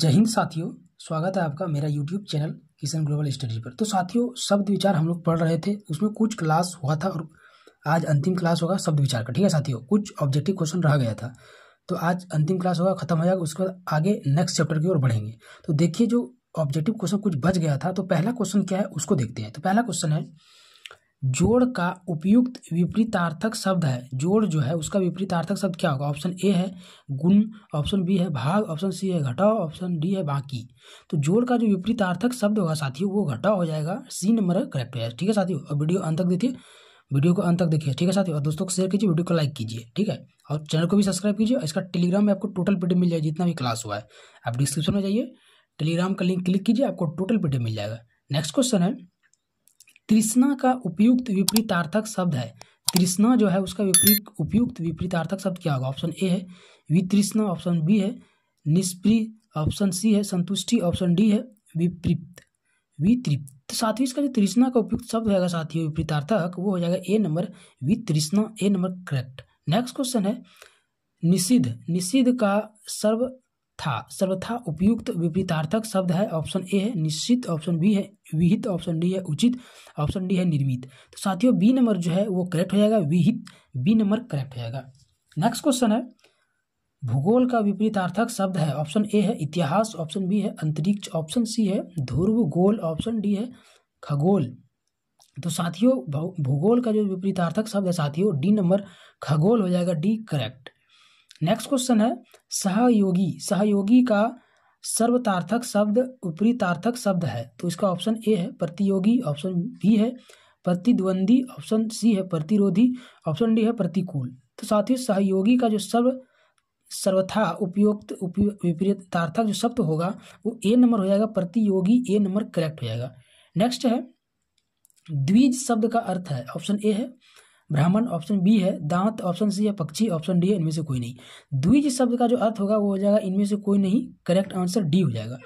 जय हिंद साथियों स्वागत है आपका मेरा YouTube channel Kishan global study पर तो साथियों शब्द विचार हम लोग पढ़ रहे थे उसमें कुछ क्लास हुआ था और आज अंतिम क्लास होगा शब्द विचार का ठीक है साथियों कुछ ऑब्जेक्टिव क्वेश्चन रह गया था तो आज अंतिम क्लास होगा खत्म हो जाएगा उसके बाद आगे नेक्स्ट चैप्टर की ओर बढ़ेंगे तो देखिए जो ऑब्जेक्टिव क्वेश्चन कुछ बच गया था तो पहला क्वेश्चन क्या है उसको देखते हैं तो पहला क्वेश्चन है जोड़ का उपयुक्त विपरीतार्थक शब्द है जोड़ जो है उसका विपरीतार्थक शब्द क्या होगा ऑप्शन ए है गुण ऑप्शन बी है भाग ऑप्शन सी है घटाओ ऑप्शन डी है बाकी तो जोड़ का जो विपरीतार्थक शब्द होगा साथियों वो घटा हो जाएगा सी नंबर करेक्ट है ठीक है साथियों और वीडियो अंत तक देखिए वीडियो को अंत तक देखिए ठीक है साथियों और दोस्तों को शेयर कीजिए वीडियो को लाइक कीजिए ठीक है और चैनल को भी सब्सक्राइब कीजिए इसका टेलीग्राम में आपको टोटल पीडियो मिल जाएगा जितना भी क्लास हुआ है आप डिस्क्रिप्शन में जाइए टेलीग्राम का लिंक क्लिक कीजिए आपको टोटल पीडियो मिल जाएगा नेक्स्ट क्वेश्चन है तृष्णा का उपयुक्त विपरीतार्थक शब्द है तृष्णा जो है उसका विपरीत उपयुक्त विपरीतार्थक शब्द क्या होगा ऑप्शन ए है वितृष्णा ऑप्शन बी है निष्प्रिय ऑप्शन सी है संतुष्टि ऑप्शन डी है विपरीत वितृप्त तो ही इसका जो तृष्णा का उपयुक्त शब्द होगा साथियों विपरीतार्थक वो हो जाएगा ए नंबर वितृष्णा A number correct next question है निषिद्ध निषिद्ध का सर्व था सर्वथा उपयुक्त विपरीतार्थक शब्द है ऑप्शन ए है निश्चित ऑप्शन बी है विहित ऑप्शन डी है उचित ऑप्शन डी है निर्मित तो साथियों बी नंबर जो है वो करेक्ट हो जाएगा विहित बी नंबर करेक्ट हो जाएगा नेक्स्ट क्वेश्चन है भूगोल का विपरीतार्थक शब्द है ऑप्शन ए है इतिहास ऑप्शन बी है अंतरिक्ष ऑप्शन सी है ध्रुव गोल ऑप्शन डी है खगोल तो साथियों भूगोल का जो विपरीतार्थक शब्द है साथियों डी नंबर खगोल हो जाएगा डी करेक्ट नेक्स्ट क्वेश्चन है सहयोगी सहयोगी का सर्वतार्थक शब्द उपरीतार्थक शब्द है तो इसका ऑप्शन ए है प्रतियोगी ऑप्शन बी है प्रतिद्वंदी ऑप्शन सी है प्रतिरोधी ऑप्शन डी है प्रतिकूल तो साथ ही सहयोगी का जो सर्व सर्वथा उपयुक्त विपरीतार्थक जो शब्द होगा वो ए नंबर हो जाएगा प्रतियोगी ए नंबर करेक्ट हो जाएगा नेक्स्ट है द्विज शब्द का अर्थ है ऑप्शन ए है ब्राह्मण ऑप्शन बी है दांत ऑप्शन सी है पक्षी ऑप्शन डी है इनमें से कोई नहीं द्विज शब्द का जो अर्थ होगा वो हो जाएगा इनमें से कोई नहीं करेक्ट आंसर डी हो जाएगा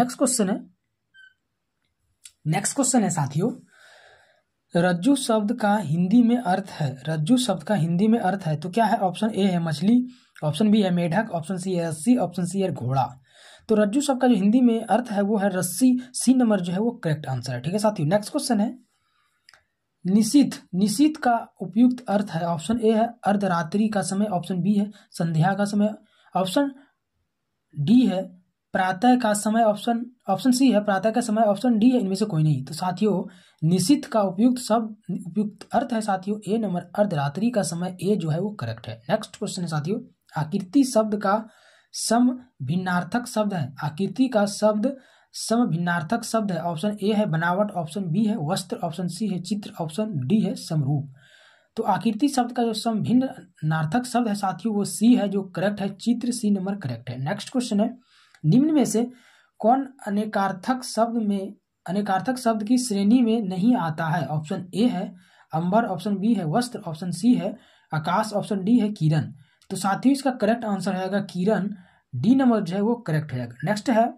नेक्स्ट क्वेश्चन है नेक्स्ट क्वेश्चन है साथियों रज्जू शब्द का हिंदी में अर्थ है रज्जू शब्द का हिंदी में अर्थ है तो क्या है ऑप्शन ए है मछली ऑप्शन बी है मेढक ऑप्शन सी है रस्सी ऑप्शन सी है घोड़ा तो रज्जू शब्द का जो हिंदी में अर्थ है वो है रस्सी सी नंबर जो है वो करेक्ट आंसर है ठीक है साथियों नेक्स्ट क्वेश्चन है निशित निशित का उपयुक्त अर्थ है ऑप्शन ए है अर्धरात्रि का समय ऑप्शन बी है संध्या का समय ऑप्शन डी है प्रातः का समय ऑप्शन ऑप्शन सी है प्रातः का समय ऑप्शन डी है इनमें से कोई नहीं तो साथियों निशित का उपयुक्त सब उपयुक्त अर्थ है साथियों ए नंबर अर्धरात्रि का समय ए जो है वो करेक्ट है नेक्स्ट क्वेश्चन है साथियों आकृति शब्द का सम भिन्नार्थक शब्द है आकृति का शब्द समभिन्नार्थक शब्द है ऑप्शन ए है बनावट ऑप्शन बी है वस्त्र ऑप्शन सी है चित्र ऑप्शन डी है समरूप तो आकृति शब्द का जो समभिन्न नार्थक शब्द है साथियों वो सी है जो करेक्ट है चित्र सी नंबर करेक्ट है नेक्स्ट क्वेश्चन है निम्न में से कौन अनेकार्थक शब्द में अनेकार्थक शब्द की श्रेणी में नहीं आता है ऑप्शन ए है अंबर ऑप्शन बी है वस्त्र ऑप्शन सी है आकाश ऑप्शन डी है किरण तो साथियों इसका करेक्ट आंसर रहेगा किरण डी नंबर जो है वो करेक्ट रहेगा नेक्स्ट है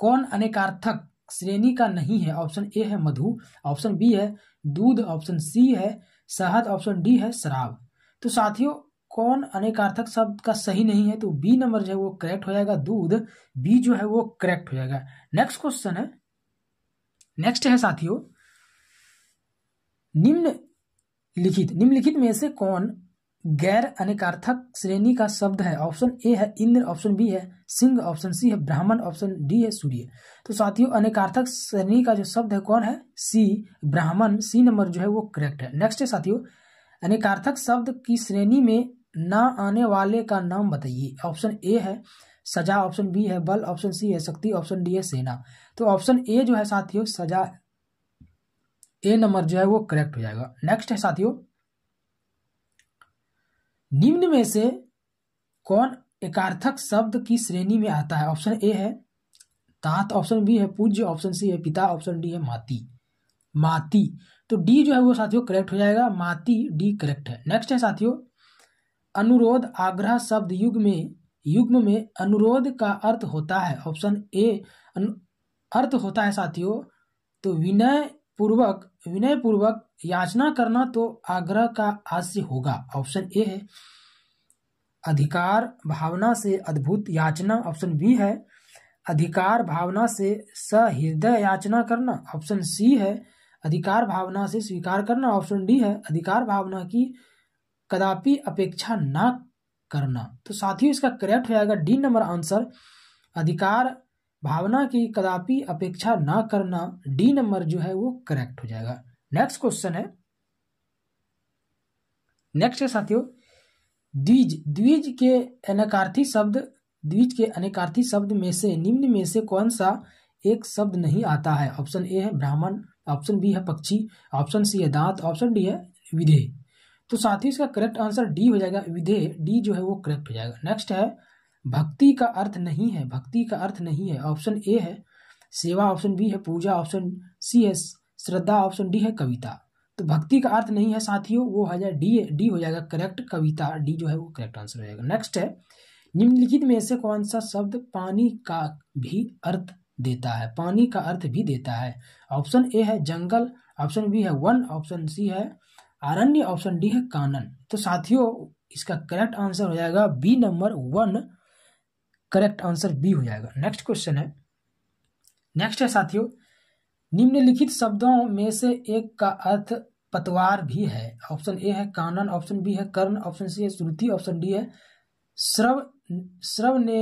कौन अनेकार्थक श्रेणी का नहीं है ऑप्शन ए है मधु ऑप्शन बी है दूध ऑप्शन सी है शहद ऑप्शन डी है शराब तो साथियों कौन अनेकार्थक शब्द का सही नहीं है तो बी नंबर जो है वो करेक्ट हो जाएगा दूध बी जो है वो करेक्ट हो जाएगा नेक्स्ट क्वेश्चन है नेक्स्ट है साथियों निम्न लिखित निम्नलिखित में से कौन गैर अनेकार्थक श्रेणी का शब्द है ऑप्शन ए है इंद्र ऑप्शन बी है सिंह ऑप्शन सी है ब्राह्मण ऑप्शन डी है सूर्य तो साथियों अनेकार्थक श्रेणी का जो शब्द है कौन है सी ब्राह्मण सी नंबर जो है वो करेक्ट है नेक्स्ट है साथियों अनेकार्थक शब्द की श्रेणी में ना आने वाले का नाम बताइए ऑप्शन ए है सजा ऑप्शन बी है बल ऑप्शन सी है शक्ति ऑप्शन डी है सेना तो ऑप्शन ए जो है साथियों सजा ए नंबर जो है वो करेक्ट हो जाएगा नेक्स्ट है साथियों निम्न में से कौन एकार्थक शब्द की श्रेणी में आता है ऑप्शन ए है तात ऑप्शन बी है पूज्य ऑप्शन सी है पिता ऑप्शन डी है माती माती तो डी जो है वो साथियों करेक्ट हो जाएगा माती डी करेक्ट है नेक्स्ट है साथियों अनुरोध आग्रह शब्द युग में युग्म में अनुरोध का अर्थ होता है ऑप्शन ए अर्थ होता है साथियों तो विनय पूर्वक विनय पूर्वक याचना करना तो आग्रह का आशय होगा ऑप्शन ए है अधिकार भावना से अद्भुत याचना ऑप्शन बी है अधिकार भावना से सहृदय याचना करना ऑप्शन सी है अधिकार भावना से स्वीकार करना ऑप्शन डी है अधिकार भावना की कदापि अपेक्षा ना करना तो साथियों इसका करेक्ट हो जाएगा डी नंबर आंसर अधिकार भावना की कदापि अपेक्षा ना करना डी नंबर जो है वो करेक्ट हो जाएगा नेक्स्ट क्वेश्चन है नेक्स्ट है साथियों द्विज द्विज के अनेकार्थी शब्द द्विज के अनेकार्थी शब्द में से निम्न में से कौन सा एक शब्द नहीं आता है ऑप्शन ए है ब्राह्मण ऑप्शन बी है पक्षी ऑप्शन सी है दांत ऑप्शन डी है विधेय तो साथ ही इसका करेक्ट आंसर डी हो जाएगा विधेय डी जो है वो करेक्ट हो जाएगा नेक्स्ट है भक्ति का अर्थ नहीं है भक्ति का अर्थ नहीं है ऑप्शन ए है सेवा ऑप्शन बी है पूजा ऑप्शन सी है श्रद्धा ऑप्शन डी है कविता तो भक्ति का अर्थ नहीं है साथियों वो हो जाए डी डी हो जाएगा करेक्ट कविता डी जो है वो करेक्ट आंसर हो जाएगा नेक्स्ट है निम्नलिखित में से कौन सा शब्द पानी का भी अर्थ देता है पानी का अर्थ भी देता है ऑप्शन ए है जंगल ऑप्शन बी है वन ऑप्शन सी है अरण्य ऑप्शन डी है कानन तो साथियों इसका करेक्ट आंसर हो जाएगा बी नंबर वन करेक्ट आंसर बी हो जाएगा नेक्स्ट क्वेश्चन है नेक्स्ट है साथियों निम्नलिखित शब्दों में से एक का अर्थ पतवार भी है ऑप्शन ए है कानन ऑप्शन बी है कर्ण ऑप्शन सी है श्रुति ऑप्शन डी है श्रव श्रव ने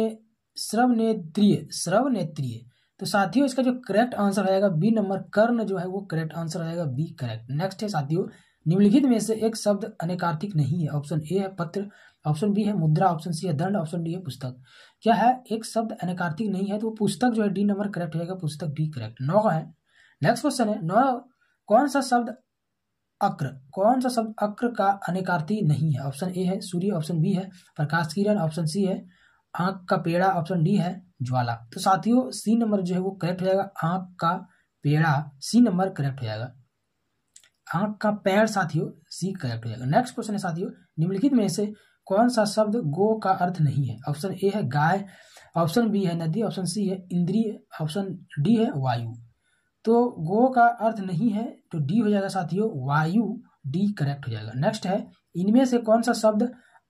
श्रव नेत्रीय श्रव नेत्रीय तो साथियों इसका जो करेक्ट आंसर आएगा बी नंबर कर्ण जो है वो करेक्ट आंसर आएगा बी करेक्ट नेक्स्ट है साथियों निम्नलिखित में से एक शब्द अनेकार्थिक नहीं है ऑप्शन ए है पत्र ऑप्शन बी है मुद्रा ऑप्शन सी है दंड ऑप्शन डी है पुस्तक क्या है एक शब्द अनेकार्थिक नहीं है तो पुस्तक जो है डी नंबर करेक्ट होगा पुस्तक बी करेक्ट नौ है नेक्स्ट क्वेश्चन है नौ कौन सा शब्द अक्र कौन सा शब्द अक्र का अनेकार्थी नहीं है ऑप्शन ए है सूर्य ऑप्शन बी है प्रकाश किरण ऑप्शन सी है आँख का पेड़ा ऑप्शन डी है ज्वाला तो साथियों सी नंबर जो है वो करेक्ट हो जाएगा आँख का पेड़ा सी नंबर करेक्ट हो जाएगा आंख का पैर साथियों सी करेक्ट हो जाएगा नेक्स्ट क्वेश्चन है साथियों निम्नलिखित में से कौन सा शब्द गो का अर्थ नहीं है ऑप्शन ए है गाय ऑप्शन बी है नदी ऑप्शन सी है इंद्रिय ऑप्शन डी है वायु तो गो का अर्थ नहीं है तो डी हो जाएगा साथियों वायु डी करेक्ट हो जाएगा नेक्स्ट है इनमें से कौन सा शब्द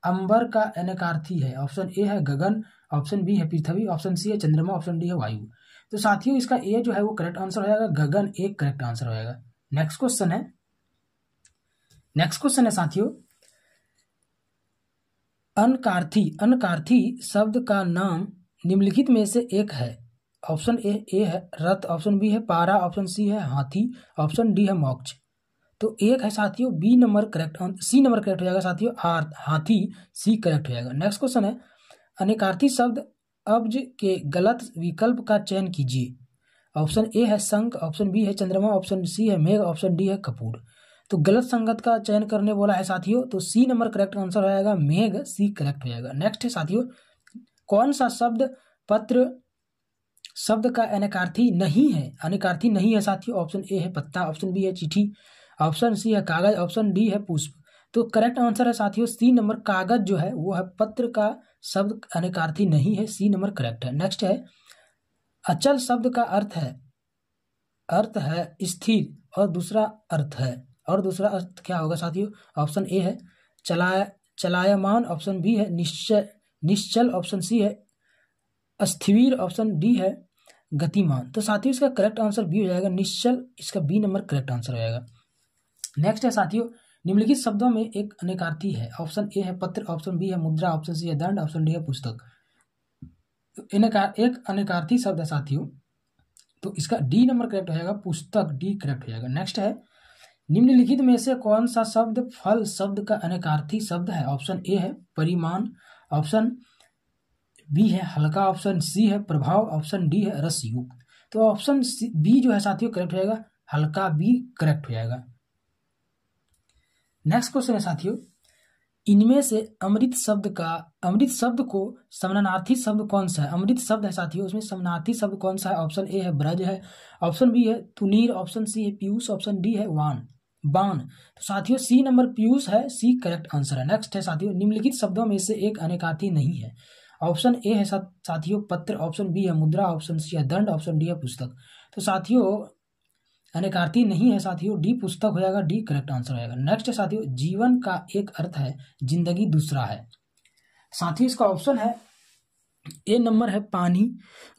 अंबर का अनकार्थी है ऑप्शन ए है गगन ऑप्शन बी है पृथ्वी ऑप्शन सी है चंद्रमा ऑप्शन डी है वायु तो साथियों इसका ए जो है वो करेक्ट आंसर हो जाएगा गगन एक करेक्ट आंसर हो जाएगा नेक्स्ट क्वेश्चन है नेक्स्ट क्वेश्चन है साथियों अनकार्थी अनकार्थी शब्द का नाम निम्नलिखित में से एक है ऑप्शन ए ए है रथ ऑप्शन बी है पारा ऑप्शन सी है हाथी ऑप्शन डी है मोक्ष तो एक है साथियों B number correct C number correct हो जाएगा साथियों आर हाथी सी करेक्ट हो जाएगा नेक्स्ट क्वेश्चन है अनेकार्थी शब्द अब्ज के गलत विकल्प का चयन कीजिए ऑप्शन ए है संघ ऑप्शन बी है चंद्रमा ऑप्शन सी है मेघ ऑप्शन डी है कपूर तो गलत संगत का चयन करने बोला है साथियों तो सी नंबर करेक्ट आंसर हो जाएगा मेघ सी करेक्ट हो जाएगा नेक्स्ट है साथियों कौन सा शब्द पत्र शब्द का अनेकार्थी नहीं है अनेकार्थी नहीं है साथियों ऑप्शन ए है पत्ता ऑप्शन बी है चिट्ठी ऑप्शन सी है कागज ऑप्शन डी है पुष्प तो करेक्ट आंसर है साथियों सी नंबर कागज जो है वो है पत्र का शब्द अनेकार्थी नहीं है सी नंबर करेक्ट है नेक्स्ट है अचल शब्द का अर्थ है अर्थ है स्थिर और दूसरा अर्थ है और दूसरा अर्थ क्या होगा साथियों ऑप्शन ए है चलाया चलायमान ऑप्शन बी है निश्चय निश्चल ऑप्शन सी है अस्थिवीर ऑप्शन डी है गतिमान तो साथियों इसका करेक्ट आंसर बी हो जाएगा निश्चल इसका बी नंबर करेक्ट आंसर हो जाएगा नेक्स्ट है साथियों निम्नलिखित शब्दों में एक अनेकार्थी है ऑप्शन ए है पत्र ऑप्शन बी है मुद्रा ऑप्शन सी है दंड ऑप्शन डी है पुस्तक एक अनेकार्थी शब्द है साथियों तो इसका डी नंबर करेक्ट हो जाएगा पुस्तक डी करेक्ट हो जाएगा नेक्स्ट है निम्नलिखित में से कौन सा शब्द फल शब्द का अनेकार्थी शब्द है ऑप्शन ए है परिमाण ऑप्शन बी है हल्का ऑप्शन सी है प्रभाव ऑप्शन डी है रसयुक्त तो ऑप्शन बी जो है साथियों करेक्ट हो जाएगा हल्का बी करेक्ट हो जाएगा नेक्स्ट क्वेश्चन है साथियों इनमें से अमृत शब्द का अमृत शब्द को समानार्थी शब्द कौन सा है अमृत शब्द है साथियों उसमें समानार्थी शब्द कौन सा है ऑप्शन ए है ब्रज है ऑप्शन बी है तुनीर ऑप्शन सी है पीयूष ऑप्शन डी है वान बान तो साथियों सी नंबर पीयूष है सी करेक्ट आंसर है नेक्स्ट है साथियों निम्नलिखित शब्दों में से एक अनेकाती नहीं है ऑप्शन ए है साथियों पत्र ऑप्शन बी है मुद्रा ऑप्शन सी है दंड ऑप्शन डी है पुस्तक तो साथियों अनेकार्थी नहीं है साथियों डी पुस्तक हो जाएगा डी करेक्ट आंसर होगा नेक्स्ट है साथियों जीवन का एक अर्थ है जिंदगी दूसरा है साथियों इसका ऑप्शन है ए नंबर है पानी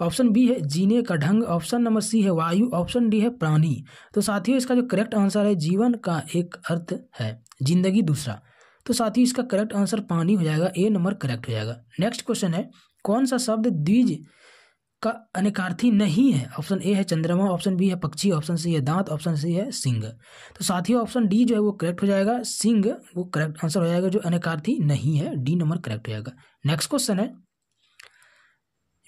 ऑप्शन बी है जीने का ढंग ऑप्शन नंबर सी है वायु ऑप्शन डी है प्राणी तो साथियों इसका जो करेक्ट आंसर है जीवन का एक अर्थ है जिंदगी दूसरा तो साथियों इसका करेक्ट आंसर पानी हो जाएगा ए नंबर करेक्ट हो जाएगा नेक्स्ट क्वेश्चन है कौन सा शब्द द्विज का अनेकार्थी नहीं है ऑप्शन ए है चंद्रमा ऑप्शन बी है पक्षी ऑप्शन सी है दांत ऑप्शन सी है सिंह तो साथियों ऑप्शन डी जो है वो करेक्ट हो जाएगा सिंह वो करेक्ट आंसर हो जाएगा जो अनेकार्थी नहीं है डी नंबर करेक्ट हो जाएगा नेक्स्ट क्वेश्चन है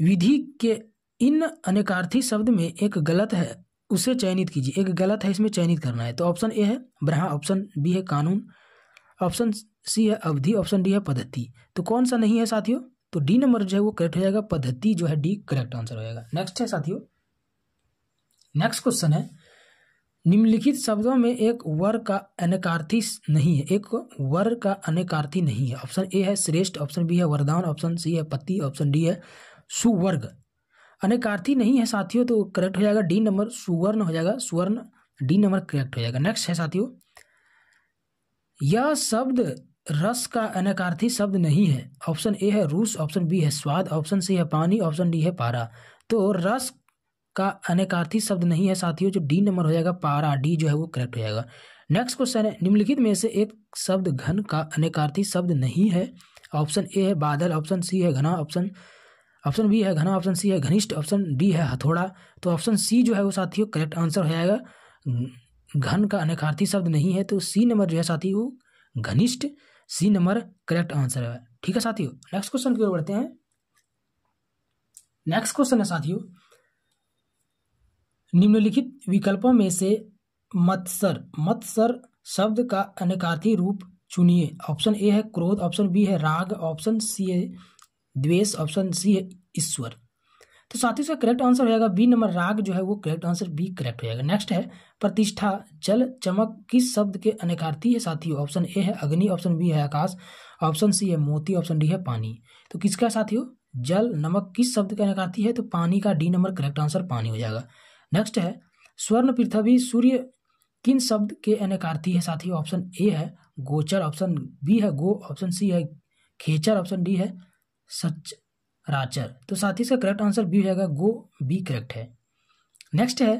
विधि के इन अनेकार्थी शब्द में एक गलत है उसे चयनित कीजिए एक गलत है इसमें चयनित करना है तो ऑप्शन ए है ब्रह्मा ऑप्शन बी है कानून ऑप्शन सी है अवधि ऑप्शन डी है पद्धति तो कौन सा नहीं है साथियों तो डी नंबर जो है वो करेक्ट हो जाएगा पद्धति जो है डी करेक्ट आंसर हो जाएगा नेक्स्ट है साथियों नेक्स्ट क्वेश्चन है निम्नलिखित शब्दों में एक वर का अनेकार्थी नहीं है एक वर का अनेकार्थी नहीं है ऑप्शन ए है श्रेष्ठ ऑप्शन बी है वरदान ऑप्शन सी है पति ऑप्शन डी है सुवर्ग अनेकार्थी नहीं है साथियों तो करेक्ट हो जाएगा डी नंबर सुवर्ण हो जाएगा सुवर्ण डी नंबर करेक्ट हो जाएगा नेक्स्ट है साथियों यह शब्द रस का अनेकार्थी शब्द नहीं है ऑप्शन ए है रूस ऑप्शन बी है स्वाद ऑप्शन सी है पानी ऑप्शन डी है पारा तो रस का अनेकार्थी शब्द नहीं है साथियों जो डी नंबर हो जाएगा पारा डी जो है वो करेक्ट हो जाएगा नेक्स्ट क्वेश्चन है निम्नलिखित में से एक शब्द घन का अनेकार्थी शब्द नहीं है ऑप्शन ए है बादल ऑप्शन सी है घना ऑप्शन ऑप्शन बी है घना ऑप्शन सी है घनिष्ठ ऑप्शन डी है हथौड़ा तो ऑप्शन सी जो है वो साथियों करेक्ट आंसर हो जाएगा घन का अनेकार्थी शब्द नहीं है तो सी नंबर जो है साथी वो घनिष्ठ सी नंबर करेक्ट आंसर है ठीक है साथियों नेक्स्ट क्वेश्चन की ओर बढ़ते हैं नेक्स्ट क्वेश्चन है साथियों निम्नलिखित विकल्पों में से मत्सर मत्सर शब्द का अनेकार्थी रूप चुनिए ऑप्शन ए है क्रोध ऑप्शन बी है राग ऑप्शन सी है द्वेष ऑप्शन सी है ईश्वर तो साथ ही करेक्ट आंसर हो जाएगा बी नंबर राग जो है वो करेक्ट आंसर बी करेक्ट हो जाएगा नेक्स्ट है प्रतिष्ठा जल चमक किस शब्द के अनेकार्थी है साथी ऑप्शन ए है अग्नि ऑप्शन बी है आकाश ऑप्शन सी है मोती ऑप्शन डी है पानी तो किसका साथियों जल नमक किस शब्द के अनेकार्थी है तो पानी का डी नंबर करेक्ट आंसर पानी हो जाएगा नेक्स्ट है स्वर्ण पृथ्वी सूर्य किन शब्द के अनेकार्थी है साथियों ऑप्शन ए है गोचर ऑप्शन बी है गो ऑप्शन सी है खेचर ऑप्शन डी है राचर तो साथ ही इसका करेक्ट आंसर बी हो जाएगा गो बी करेक्ट है नेक्स्ट है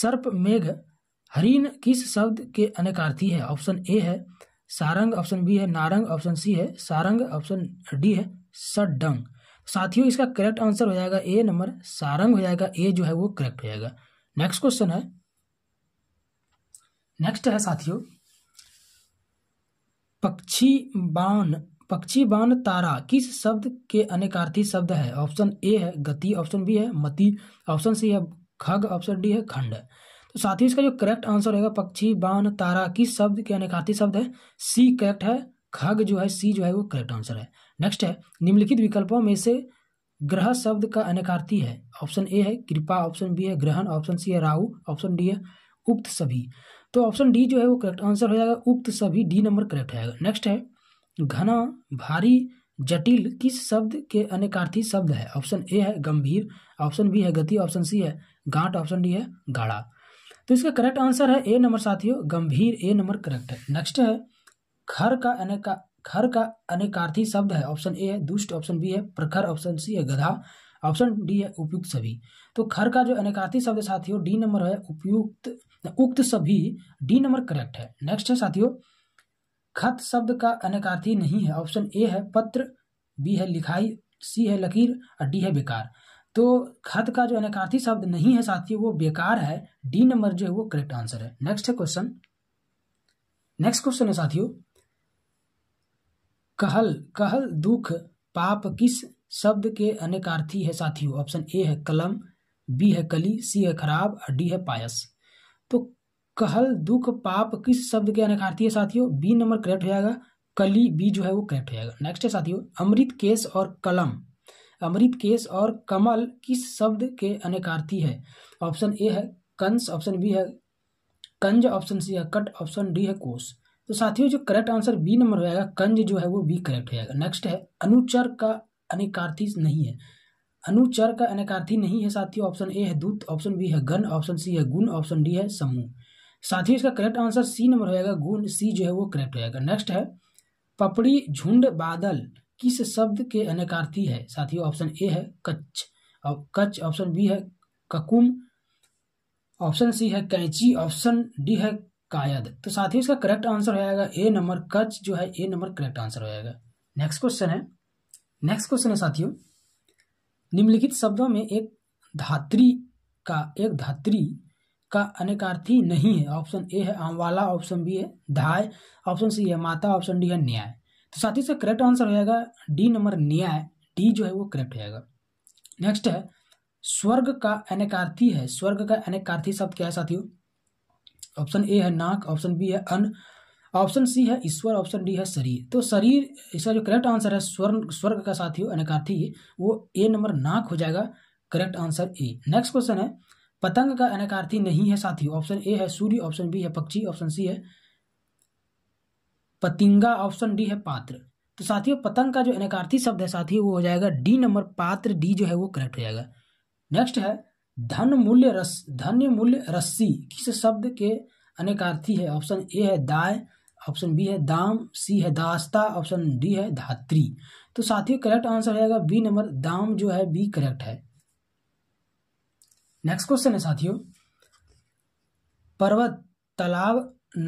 सर्प मेघ हरीन किस शब्द के अनेकार्थी है ऑप्शन ए है सारंग ऑप्शन बी है नारंग ऑप्शन सी है सारंग ऑप्शन डी है सडंग साथियों इसका करेक्ट आंसर हो जाएगा ए नंबर सारंग हो जाएगा ए जो है वो करेक्ट हो जाएगा नेक्स्ट क्वेश्चन है नेक्स्ट है साथियों पक्षी बान पक्षी बान तारा किस शब्द के अनेकार्थी शब्द है ऑप्शन ए है गति ऑप्शन बी है मति ऑप्शन सी है खग ऑप्शन डी है खंड तो साथ ही इसका जो करेक्ट आंसर रहेगा पक्षी बान तारा किस शब्द के अनेकार्थी शब्द है सी करेक्ट है खग जो है सी जो है वो करेक्ट आंसर है नेक्स्ट है निम्नलिखित विकल्पों में से ग्रह शब्द का अनेकार्थी है ऑप्शन ए है कृपा ऑप्शन बी है ग्रहण ऑप्शन सी है राहु ऑप्शन डी है उक्त सभी तो ऑप्शन डी जो है वो करेक्ट आंसर हो जाएगा उक्त सभी डी नंबर करेक्ट है नेक्स्ट है घना भारी जटिल किस शब्द के अनेकार्थी शब्द है ऑप्शन ए है गंभीर ऑप्शन बी है गति ऑप्शन सी है गांठ ऑप्शन डी है गाढ़ा तो इसका करेक्ट आंसर है ए नंबर साथियों गंभीर ए नंबर करेक्ट है नेक्स्ट है खर का अनेका खर का अनेकार्थी शब्द है ऑप्शन ए है दुष्ट ऑप्शन बी है प्रखर ऑप्शन सी है गधा ऑप्शन डी है उपयुक्त सभी तो खर का जो अनेकार्थी शब्द साथियों डी नंबर है उपयुक्त उक्त सभी डी नंबर करेक्ट है नेक्स्ट है साथियों खत शब्द का अनेकार्थी नहीं है ऑप्शन ए है पत्र बी है लिखाई सी है लकीर और डी है बेकार तो खत का जो अनेकार्थी शब्द नहीं है साथी वो बेकार है डी नंबर जो है वो करेक्ट आंसर है नेक्स्ट है क्वेश्चन नेक्स्ट क्वेश्चन है साथियों कहल कहल दुख पाप किस शब्द के अनेकार्थी है साथियों ऑप्शन ए है कलम बी है कली सी है खराब और डी है पायस तो कहल दुख पाप किस शब्द के अनेकार्थी है साथियों बी नंबर करेक्ट हो जाएगा कली बी जो है वो करेक्ट हो जाएगा नेक्स्ट है साथियों अमृत केस और कलम अमृत केस और कमल किस शब्द के अनेकार्थी है ऑप्शन ए है कंस ऑप्शन बी है कंज ऑप्शन सी है कट ऑप्शन डी है कोस तो साथियों जो करेक्ट आंसर बी नंबर हो जाएगा कंज जो है वो बी करेक्ट हो जाएगा नेक्स्ट है अनुचर का अनेकार्थी नहीं है अनुचर का अनेकार्थी नहीं है साथियों ऑप्शन ए है दूत ऑप्शन बी है गण ऑप्शन सी है गुण ऑप्शन डी है समूह साथ ही इसका करेक्ट आंसर सी नंबर हो जाएगा गुण सी जो है वो करेक्ट हो जाएगा नेक्स्ट है पपड़ी झुंड बादल किस शब्द के अनेकार्थी है साथ ही ऑप्शन ए है कच्छ और कच्छ ऑप्शन बी है ककुम ऑप्शन सी है कैंची ऑप्शन डी है कायद तो साथ ही इसका करेक्ट आंसर हो जाएगा ए नंबर कच्छ जो है ए नंबर करेक्ट आंसर हो जाएगा नेक्स्ट क्वेश्चन है नेक्स्ट क्वेश्चन है साथियों निम्नलिखित शब्दों में एक धात्री का एक धात्री का अनेकार्थी नहीं है ऑप्शन ए है आमवाला ऑप्शन बी है धाय ऑप्शन सी है माता ऑप्शन डी है न्याय तो साथ ही से करेक्ट आंसर हो जाएगा डी नंबर न्याय डी जो है वो करेक्ट हो जाएगा नेक्स्ट है स्वर्ग का अनेकार्थी है स्वर्ग का अनेकार्थी शब्द क्या है साथियों ऑप्शन ए है नाक ऑप्शन बी है अन ऑप्शन सी है ईश्वर ऑप्शन डी है शरीर तो शरीर इसका जो करेक्ट आंसर है स्वर्ण स्वर्ग का साथियों अनेकार्थी वो ए नंबर नाक हो जाएगा correct answer A next question है पतंग का अनेकार्थी नहीं है साथी ऑप्शन ए है सूर्य ऑप्शन बी है पक्षी ऑप्शन सी है पतिंगा ऑप्शन डी है पात्र तो साथियों पतंग का जो अनेकार्थी शब्द है साथी वो हो जाएगा डी नंबर पात्र डी जो है वो करेक्ट हो जाएगा नेक्स्ट है धन मूल्य रस धन मूल्य रस्सी किस शब्द के अनेकार्थी है ऑप्शन ए है दाय ऑप्शन बी है दाम सी है दास्ता ऑप्शन डी है धात्री तो साथियों करेक्ट आंसर हो जाएगा बी नंबर दाम जो है बी करेक्ट है नेक्स्ट क्वेश्चन है साथियों पर्वत तालाब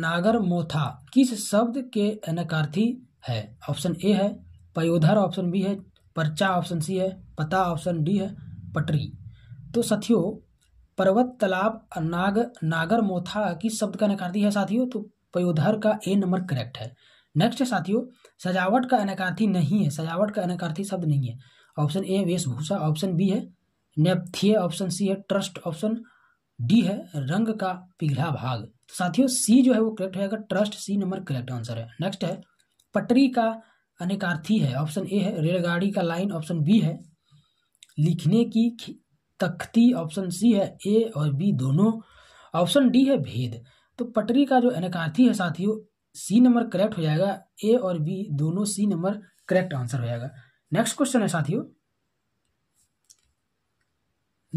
नागर मोथा किस शब्द के नकार्थी है ऑप्शन ए है पयोधर ऑप्शन बी है पर्चा ऑप्शन सी है पता ऑप्शन डी है पटरी तो साथियों पर्वत तालाब नाग नागर मोथा किस शब्द का नकार्थी है साथियों तो पयोधर का ए नंबर करेक्ट है नेक्स्ट है साथियों सजावट का अनकार्थी नहीं है सजावट का अनकार्थी शब्द नहीं है ऑप्शन ए है वेशभूषा ऑप्शन बी है नेपथिये ऑप्शन सी है ट्रस्ट ऑप्शन डी है रंग का पिघला भाग तो साथियों सी जो है वो करेक्ट अगर ट्रस्ट सी नंबर करेक्ट आंसर है नेक्स्ट है पटरी का अनेकार्थी है ऑप्शन ए है रेलगाड़ी का लाइन ऑप्शन बी है लिखने की तख्ती ऑप्शन सी है ए और बी दोनों ऑप्शन डी है भेद तो पटरी का जो अनेकार्थी है साथियों सी नंबर करेक्ट हो जाएगा ए और बी दोनों सी नंबर करेक्ट आंसर हो जाएगा नेक्स्ट क्वेश्चन है साथियों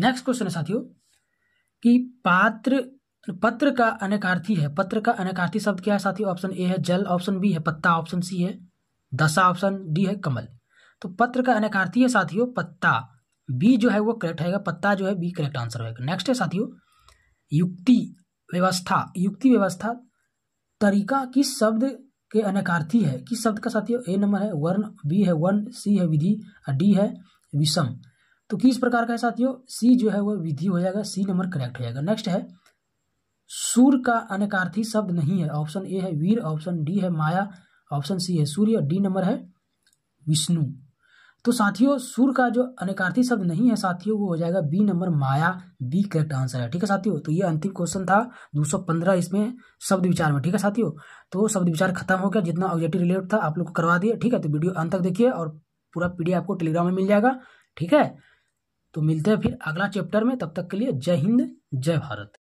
नेक्स्ट क्वेश्चन है साथियों कि पात्र पत्र का अनेकार्थी है पत्र का अनेकार्थी शब्द क्या है साथियों ऑप्शन ए है जल ऑप्शन बी है पत्ता ऑप्शन सी है दशा ऑप्शन डी है कमल तो पत्र का अनेकार्थी है साथियों पत्ता बी जो है वो करेक्ट है पत्ता जो है बी करेक्ट आंसर होगा नेक्स्ट है साथियों युक्ति व्यवस्था युक्ति व्यवस्था तरीका किस शब्द के अनेकार्थी है किस शब्द का साथियों ए नंबर है वर्ण बी है वन सी है विधि डी है विषम तो किस प्रकार का है साथियों सी जो है वह विधि हो जाएगा सी नंबर करेक्ट हो जाएगा नेक्स्ट है सूर्य का अनकार्थी शब्द नहीं है ऑप्शन ए है वीर ऑप्शन डी है माया ऑप्शन सी है सूर्य और डी नंबर है विष्णु तो साथियों सूर्य का जो अनेकार्थी शब्द नहीं है साथियों वो हो जाएगा बी नंबर माया बी करेक्ट आंसर है ठीक है साथियों तो ये अंतिम क्वेश्चन था 215 इसमें शब्द विचार में ठीक है साथियों तो शब्द विचार खत्म हो गया जितना ऑब्जेक्टिव रिलेटेड था आप लोग को करवा दिए ठीक है तो वीडियो अंत तक देखिए और पूरा पीडीएफ आपको टेलीग्राम में मिल जाएगा ठीक है तो मिलते हैं फिर अगला चैप्टर में तब तक के लिए जय हिंद जय भारत